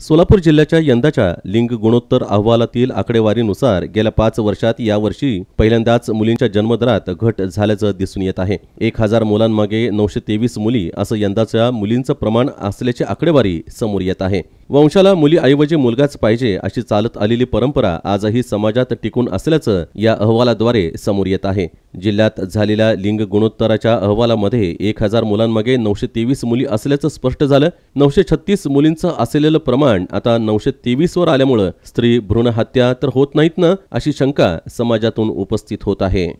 सोलापूर जिल्ह्याच्या यंदाच्या लिंग गुणोत्तर अहवालातील आकडेवारीनुसार गेल्या पाच वर्षात यावर्षी पहिल्यांदाच मुलींच्या जन्मदरात घट झाल्याचं दिसून येत आहे एक हजार मुलांमागे नऊशे तेवीस मुली असं यंदाच्या मुलींचं प्रमाण असल्याची आकडेवारी समोर येत आहे वंशाला मुलीऐवजी मुलगाच पाहिजे अशी चालत आलेली परंपरा आजही समाजात टिकून असल्याचं या अहवालाद्वारे समोर येत आहे जिल्ह्यात झालेल्या लिंग गुणोत्तराच्या अहवालामध्ये एक हजार मुलांमागे नऊशे तेवीस मुली असल्याचं स्पष्ट झालं नऊशे छत्तीस मुलींचं असलेलं प्रमाण आता नऊशे तेवीसवर आल्यामुळं स्त्री भ्रूणहत्या तर होत नाहीत ना अशी शंका समाजातून उपस्थित होत आहे